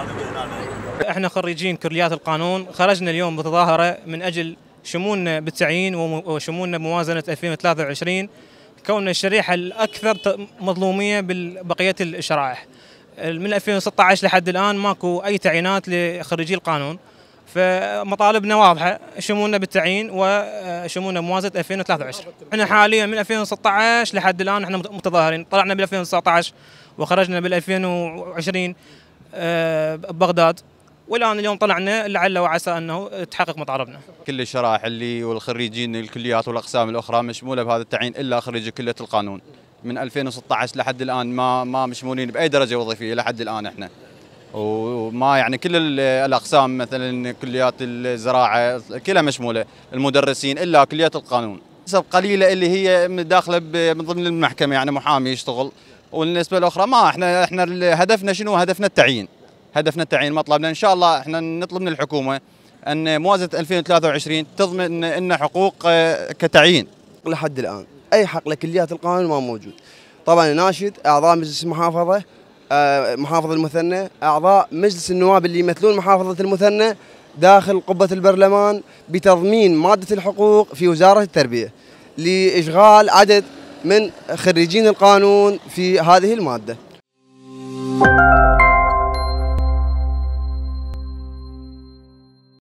احنا خريجين كليات القانون خرجنا اليوم بتظاهره من اجل شمولنا بالتعيين وشمولنا بموازنه 2023 كوننا الشريحه الاكثر مظلوميه ببقيه الشرائح. من 2016 لحد الان ماكو اي تعيينات لخريجي القانون. فمطالبنا واضحه شمولنا بالتعيين وشمولنا آه، بموازنه 2023 احنا حاليا من 2016 لحد الان احنا متظاهرين طلعنا بال 2019 وخرجنا بال 2020 ببغداد آه، والان اليوم طلعنا لعل وعسى انه تحقق مطالبنا. كل الشرائح اللي والخريجين الكليات والاقسام الاخرى مشموله بهذا التعيين الا خريج كليه القانون. من 2016 لحد الان ما ما مشمولين باي درجه وظيفيه لحد الان احنا. وما يعني كل الاقسام مثلا كليات الزراعه كلها مشموله المدرسين الا كليه القانون. نسب قليله اللي هي داخله من ضمن المحكمه يعني محامي يشتغل والنسبه الاخرى ما احنا احنا هدفنا شنو هدفنا التعيين هدفنا التعيين مطلبنا ان شاء الله احنا نطلب من الحكومه ان موازنه 2023 تضمن لنا حقوق آه، كتعيين لحد الان اي حق لكليات القانون ما موجود طبعا ناشد اعضاء مجلس المحافظه آه، محافظ المثنى اعضاء مجلس النواب اللي يمثلون محافظه المثنى داخل قبه البرلمان بتضمين ماده الحقوق في وزاره التربيه لاشغال عدد من خريجين القانون في هذه الماده.